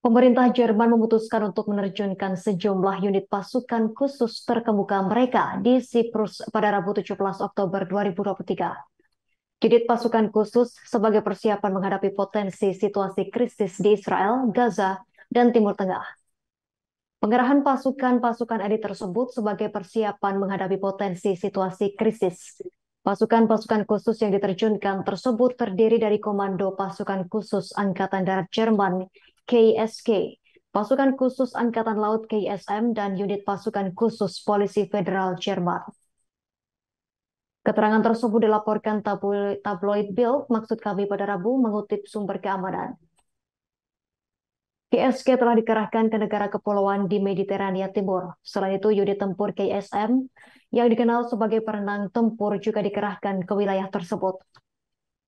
Pemerintah Jerman memutuskan untuk menerjunkan sejumlah unit pasukan khusus terkemuka mereka di Siprus pada Rabu 17 Oktober 2023. Unit pasukan khusus sebagai persiapan menghadapi potensi situasi krisis di Israel, Gaza, dan Timur Tengah. Pengerahan pasukan-pasukan edit tersebut sebagai persiapan menghadapi potensi situasi krisis. Pasukan-pasukan khusus yang diterjunkan tersebut terdiri dari Komando Pasukan Khusus Angkatan Darat Jerman KSK, Pasukan Khusus Angkatan Laut KSM, dan Unit Pasukan Khusus Polisi Federal Jerman. Keterangan tersebut dilaporkan tabloid Bill, maksud kami pada Rabu, mengutip sumber keamanan. KSK telah dikerahkan ke negara kepulauan di Mediterania Timur. Selain itu, unit tempur KSM yang dikenal sebagai perenang tempur juga dikerahkan ke wilayah tersebut.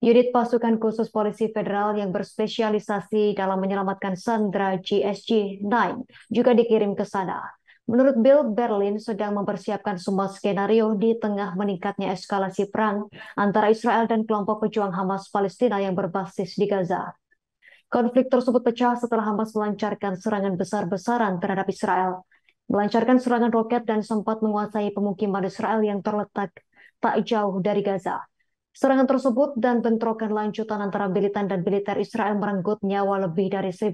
Unit pasukan khusus polisi federal yang berspesialisasi dalam menyelamatkan Sandra GSG-9 juga dikirim ke sana. Menurut Bill, Berlin sedang mempersiapkan semua skenario di tengah meningkatnya eskalasi perang antara Israel dan kelompok pejuang Hamas Palestina yang berbasis di Gaza. Konflik tersebut pecah setelah Hamas melancarkan serangan besar-besaran terhadap Israel, melancarkan serangan roket dan sempat menguasai pemukiman Israel yang terletak tak jauh dari Gaza. Serangan tersebut dan bentrokan lanjutan antara militan dan militer Israel merenggut nyawa lebih dari 1.400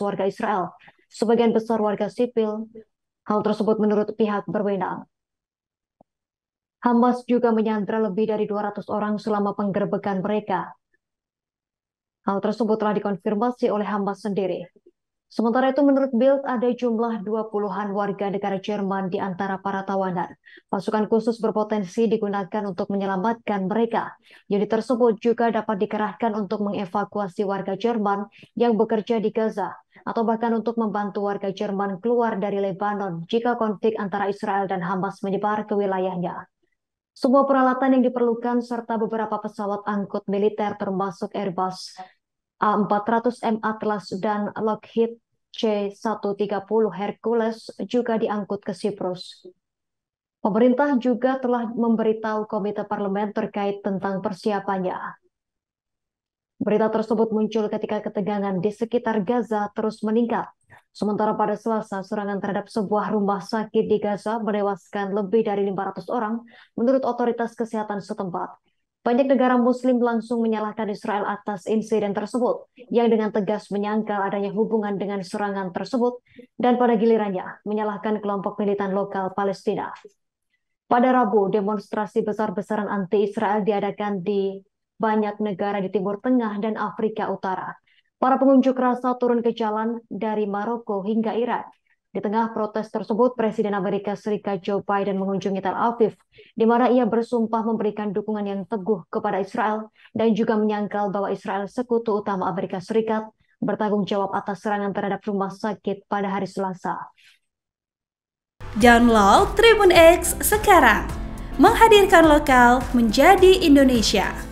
warga Israel, sebagian besar warga sipil. Hal tersebut menurut pihak berwenang. Hamas juga menyandra lebih dari 200 orang selama penggerbekan mereka. Hal tersebut telah dikonfirmasi oleh Hamas sendiri. Sementara itu menurut Bild ada jumlah 20-an warga negara Jerman di antara para tawanan. Pasukan khusus berpotensi digunakan untuk menyelamatkan mereka. Jadi tersebut juga dapat dikerahkan untuk mengevakuasi warga Jerman yang bekerja di Gaza atau bahkan untuk membantu warga Jerman keluar dari Lebanon jika konflik antara Israel dan Hamas menyebar ke wilayahnya. Semua peralatan yang diperlukan serta beberapa pesawat angkut militer termasuk Airbus A400M Atlas dan Lockheed C-130 Hercules juga diangkut ke Siprus. Pemerintah juga telah memberitahu Komite Parlemen terkait tentang persiapannya. Berita tersebut muncul ketika ketegangan di sekitar Gaza terus meningkat. Sementara pada Selasa, serangan terhadap sebuah rumah sakit di Gaza menewaskan lebih dari 500 orang menurut otoritas kesehatan setempat. Banyak negara Muslim langsung menyalahkan Israel atas insiden tersebut, yang dengan tegas menyangkal adanya hubungan dengan serangan tersebut, dan pada gilirannya menyalahkan kelompok militan lokal Palestina. Pada Rabu, demonstrasi besar-besaran anti-Israel diadakan di banyak negara di Timur Tengah dan Afrika Utara. Para pengunjuk rasa turun ke jalan dari Maroko hingga Irak di tengah protes tersebut, Presiden Amerika Serikat Joe Biden mengunjungi Tel Aviv, di mana ia bersumpah memberikan dukungan yang teguh kepada Israel dan juga menyangkal bahwa Israel sekutu utama Amerika Serikat bertanggung jawab atas serangan terhadap rumah sakit pada hari Selasa. Download Tribun X sekarang, menghadirkan lokal menjadi Indonesia.